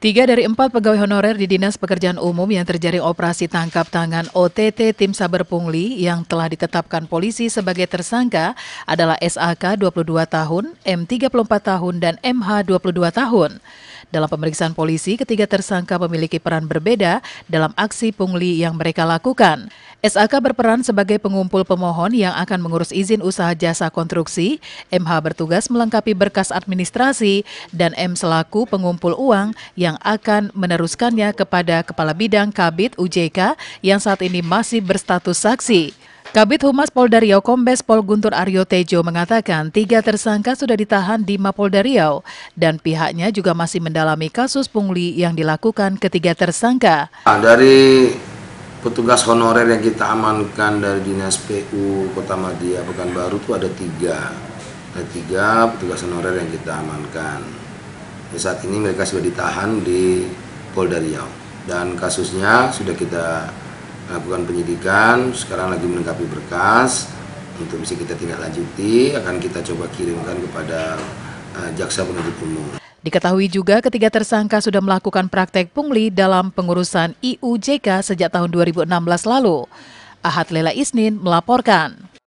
Tiga dari empat pegawai honorer di Dinas Pekerjaan Umum yang terjaring operasi tangkap tangan OTT Tim Saber Pungli yang telah ditetapkan polisi sebagai tersangka adalah SAK 22 tahun, M 34 tahun, dan MH 22 tahun. Dalam pemeriksaan polisi, ketiga tersangka memiliki peran berbeda dalam aksi pungli yang mereka lakukan. SAK berperan sebagai pengumpul pemohon yang akan mengurus izin usaha jasa konstruksi, MH bertugas melengkapi berkas administrasi, dan M selaku pengumpul uang yang yang akan meneruskannya kepada Kepala Bidang Kabit UJK yang saat ini masih berstatus saksi. Kabit Humas Polda Riau Kombes Pol Guntur Aryo Tejo mengatakan tiga tersangka sudah ditahan di Mapolda Riau dan pihaknya juga masih mendalami kasus pungli yang dilakukan ketiga tersangka. Nah, dari petugas honorer yang kita amankan dari Dinas PU Kota Madia Pekanbaru itu ada tiga. Ada tiga petugas honorer yang kita amankan saat ini mereka sudah ditahan di Polda Riau dan kasusnya sudah kita lakukan penyidikan sekarang lagi melengkapi berkas untuk bisa kita tindak lanjuti akan kita coba kirimkan kepada uh, jaksa penuntut umum. Diketahui juga ketiga tersangka sudah melakukan praktek pungli dalam pengurusan IUJK sejak tahun 2016 lalu. Ahad Lela Isnin melaporkan.